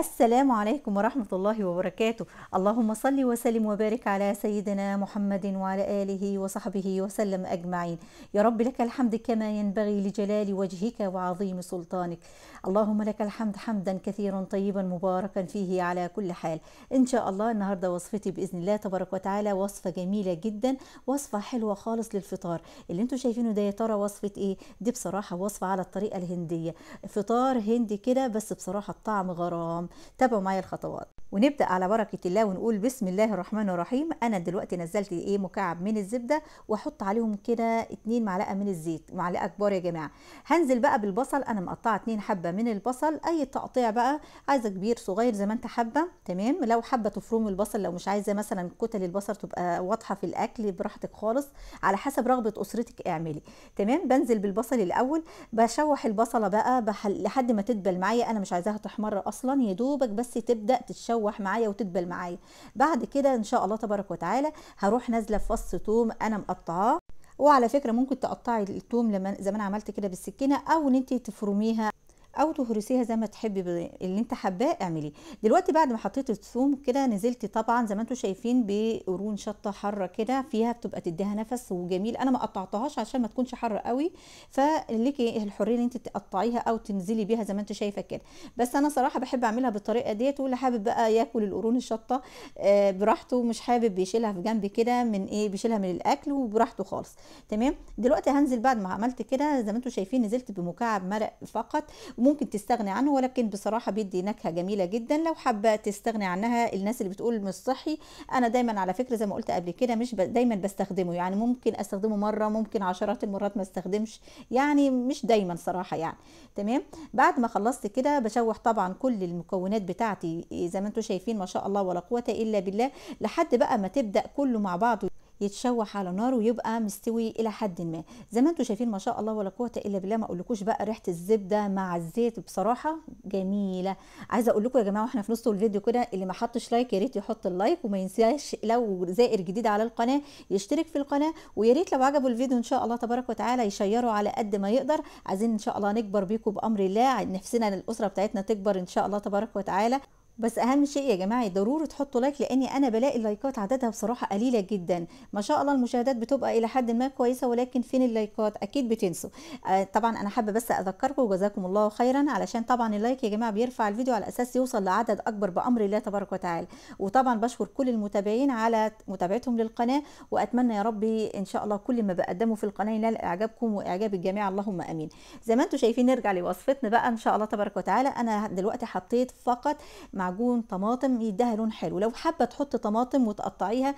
السلام عليكم ورحمة الله وبركاته اللهم صل وسلم وبارك على سيدنا محمد وعلى آله وصحبه وسلم أجمعين يا رب لك الحمد كما ينبغي لجلال وجهك وعظيم سلطانك اللهم لك الحمد حمدا كثيرا طيبا مباركا فيه على كل حال إن شاء الله النهاردة وصفتي بإذن الله تبارك وتعالى وصفة جميلة جدا وصفة حلوة خالص للفطار اللي انتم شايفينه ده يا ترى وصفة إيه دي بصراحة وصفة على الطريقة الهندية فطار هندي كده بس بصراحة الطعم غرام تابعوا معي الخطوات ونبدا على بركه الله ونقول بسم الله الرحمن الرحيم انا دلوقتي نزلت ايه مكعب من الزبده واحط عليهم كده اتنين معلقه من الزيت معلقه كبار يا جماعه هنزل بقى بالبصل انا مقطعه اتنين حبه من البصل اي تقطيع بقى عايزه كبير صغير زي ما انت حابه تمام لو حابه تفرمي البصل لو مش عايزه مثلا كتل البصل تبقى واضحه في الاكل براحتك خالص على حسب رغبه اسرتك اعملي تمام بنزل بالبصل الاول بشوح البصله بقى لحد ما تدبل معايا انا مش عايزاها تحمر اصلا يا دوبك بس تبدا تتشوح تتشوح معايا وتدبل معايا بعد كده ان شاء الله تبارك وتعالى هروح نازله في فص توم انا مقطعاه وعلى فكره ممكن تقطعي التوم زي ما انا عملت كده بالسكينه او ان انت تفرميها او تهرسيها زي ما تحبي اللي انت حباه اعمليه دلوقتي بعد ما حطيت الثوم كده نزلت طبعا زي ما انتم شايفين بقرون شطه حاره كده فيها بتبقى تديها نفس وجميل انا ما قطعتهاش عشان ما تكونش حاره قوي فليكي الحريه ان انت تقطعيها او تنزلي بيها زي ما انت شايفه كده بس انا صراحه بحب اعملها بالطريقه ديت واللي حابب بقى ياكل القرون الشطه آه، براحته مش حابب يشيلها في جنب كده من ايه بيشيلها من الاكل وبراحته خالص تمام دلوقتي هنزل بعد ما عملت كده زي ما انتم شايفين نزلت بمكعب مرق فقط ممكن تستغني عنه ولكن بصراحة بيدي نكهة جميلة جدا لو حابة تستغني عنها الناس اللي بتقول مش صحي أنا دايما على فكرة زي ما قلت قبل كده مش دايما بستخدمه يعني ممكن استخدمه مرة ممكن عشرات المرات ما استخدمش يعني مش دايما صراحة يعني تمام بعد ما خلصت كده بشوح طبعا كل المكونات بتاعتي إيه، زي ما انتم شايفين ما شاء الله ولا قوة إلا بالله لحد بقى ما تبدأ كله مع بعضه يتشوح على نار ويبقى مستوي الى حد ما زي ما انتم شايفين ما شاء الله ولا قوه الا بالله ما اقولكوش بقى ريحه الزبده مع الزيت بصراحه جميله عايزه اقول لكم يا جماعه واحنا في نص الفيديو كده اللي ما حطش لايك يا ريت يحط اللايك وما ينساش لو زائر جديد على القناه يشترك في القناه ويا ريت لو عجبوا الفيديو ان شاء الله تبارك وتعالى يشيروا على قد ما يقدر عايزين ان شاء الله نكبر بيكم بامر الله نفسنا الاسره بتاعتنا تكبر ان شاء الله تبارك وتعالى بس اهم شيء يا جماعه ضروري تحطوا لايك لاني انا بلاقي اللايكات عددها بصراحه قليله جدا ما شاء الله المشاهدات بتبقى الى حد ما كويسه ولكن فين اللايكات اكيد بتنسوا آه طبعا انا حابه بس اذكركم وجزاكم الله خيرا علشان طبعا اللايك يا جماعه بيرفع الفيديو على اساس يوصل لعدد اكبر بامر الله تبارك وتعالى وطبعا بشكر كل المتابعين على متابعتهم للقناه واتمنى يا ربي ان شاء الله كل ما بقدمه في القناه ينال اعجابكم واعجاب الجميع اللهم امين زي ما انتم شايفين نرجع لوصفتنا بقى ان شاء الله تبارك وتعالى انا دلوقتي حطيت فقط مع معجون طماطم يديها لون حلو لو حابه تحط طماطم وتقطعيها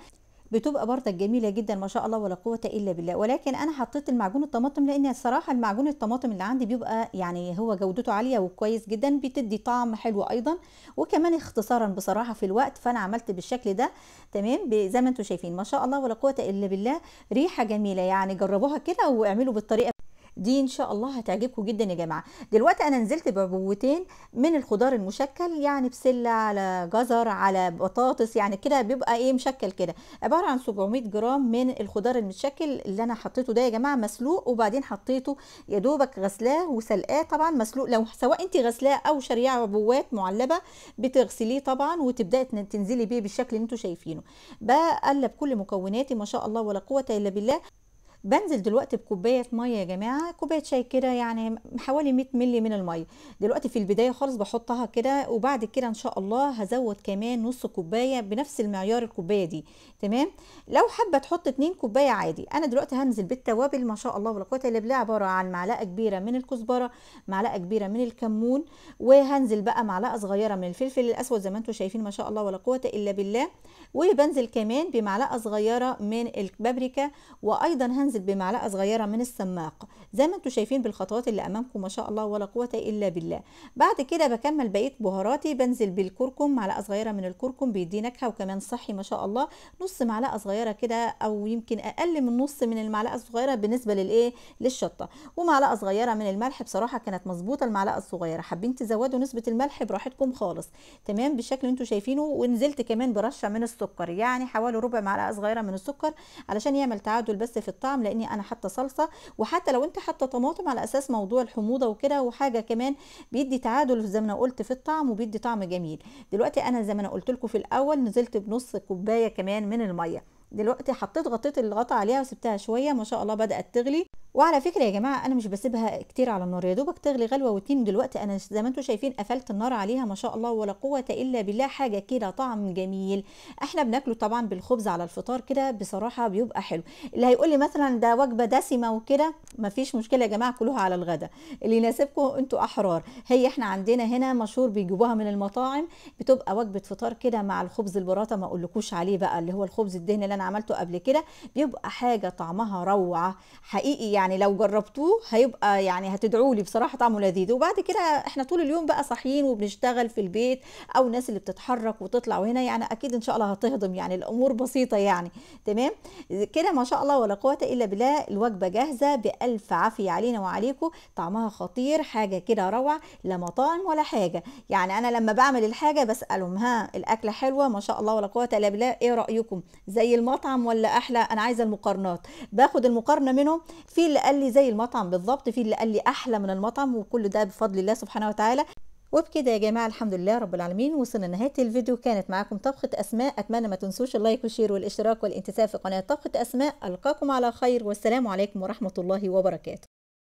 بتبقى بردك جميله جدا ما شاء الله ولا قوه الا بالله ولكن انا حطيت المعجون الطماطم لان الصراحه المعجون الطماطم اللي عندي بيبقى يعني هو جودته عاليه وكويس جدا بتدي طعم حلو ايضا وكمان اختصارا بصراحه في الوقت فانا عملت بالشكل ده تمام زي ما انتم شايفين ما شاء الله ولا قوه الا بالله ريحه جميله يعني جربوها كده واعملوا بالطريقه دي ان شاء الله هتعجبكم جدا يا جماعه دلوقتي انا نزلت بعبوتين من الخضار المشكل يعني بسله على جزر على بطاطس يعني كده بيبقى ايه مشكل كده عباره عن 700 جرام من الخضار المتشكل اللي انا حطيته ده يا جماعه مسلوق وبعدين حطيته يا دوبك غسلاه وسلقاه طبعا مسلوق لو سواء انت غسلاه او شريعه عبوات معلبه بتغسليه طبعا وتبداي تنزلي بيه بالشكل اللي انتم شايفينه بقلب كل مكوناتي ما شاء الله ولا قوه الا بالله بنزل دلوقتي بكوبايه ميه يا جماعه كوبايه شاي كده يعني حوالي 100 مللي من الميه دلوقتي في البدايه خالص بحطها كده وبعد كده ان شاء الله هزود كمان نص كوبايه بنفس المعيار الكوبايه دي تمام لو حابه تحط 2 كوبايه عادي انا دلوقتي هنزل بالتوابل ما شاء الله ولا قوه الا بالله عباره عن معلقه كبيره من الكزبره معلقه كبيره من الكمون وهنزل بقى معلقه صغيره من الفلفل الاسود زي ما انتم شايفين ما شاء الله ولا قوه الا بالله وبنزل كمان بمعلقه صغيره من البابريكا وايضا هنزل بنزل بمعلقه صغيره من السماق زي ما انتم شايفين بالخطوات اللي امامكم ما شاء الله ولا قوه الا بالله بعد كده بكمل بقيه بهاراتي بنزل بالكركم معلقه صغيره من الكركم بيدي نكهه وكمان صحي ما شاء الله نص معلقه صغيره كده او يمكن اقل من نص من المعلقه الصغيره بالنسبه للايه للشطه ومعلقه صغيره من الملح بصراحه كانت مظبوطه المعلقه الصغيره حابين تزودوا نسبه الملح براحتكم خالص تمام بالشكل اللي انتم شايفينه ونزلت كمان برشه من السكر يعني حوالي ربع معلقه صغيره من السكر علشان يعمل تعادل بس في الطعم لاني انا حاطه صلصه وحتى لو انت حاطه طماطم على اساس موضوع الحموضه وكده وحاجه كمان بيدي تعادل زي ما انا قلت في الطعم وبيدي طعم جميل دلوقتي انا زي ما انا قلت لكم في الاول نزلت بنص كوبايه كمان من الميه دلوقتي حطيت غطيت الغطا عليها وسبتها شويه ما شاء الله بدات تغلي وعلى فكره يا جماعه انا مش بسيبها كتير على النار يا دوبك تغلي غلوه واتنين دلوقتي انا زي ما انتم شايفين قفلت النار عليها ما شاء الله ولا قوه الا بالله حاجه كده طعم جميل احنا بناكله طبعا بالخبز على الفطار كده بصراحه بيبقى حلو اللي هيقول لي مثلا ده وجبه دسمه وكده مفيش مشكله يا جماعه كلوها على الغدا اللي يناسبكم انتوا احرار هي احنا عندنا هنا مشهور بيجيبوها من المطاعم بتبقى وجبه فطار كده مع الخبز البراطه ما اقولكوش عليه بقى اللي هو الخبز الدهن اللي انا عملته قبل كده بيبقى حاجه طعمها روعه حقيقي يعني لو جربتوه هيبقى يعني هتدعوا لي بصراحه طعمه لذيذ وبعد كده احنا طول اليوم بقى صاحيين وبنشتغل في البيت او الناس اللي بتتحرك وتطلع وهنا يعني اكيد ان شاء الله هتهضم يعني الامور بسيطه يعني تمام كده ما شاء الله ولا قوه الا بالله الوجبه جاهزه بالف عافيه علينا وعليكم طعمها خطير حاجه كده روعه لا مطاعم ولا حاجه يعني انا لما بعمل الحاجه بسالهم ها الاكله حلوه ما شاء الله ولا قوه الا بالله ايه رايكم زي المره المطعم ولا احلى انا عايزه المقارنات باخد المقارنه منهم في اللي قال لي زي المطعم بالظبط في اللي قال لي احلى من المطعم وكل ده بفضل الله سبحانه وتعالى وبكده يا جماعه الحمد لله رب العالمين وصلنا لنهايه الفيديو كانت معاكم طبخه اسماء اتمنى ما تنسوش اللايك والشير والاشتراك والانتساب في قناه طبخه اسماء القاكم على خير والسلام عليكم ورحمه الله وبركاته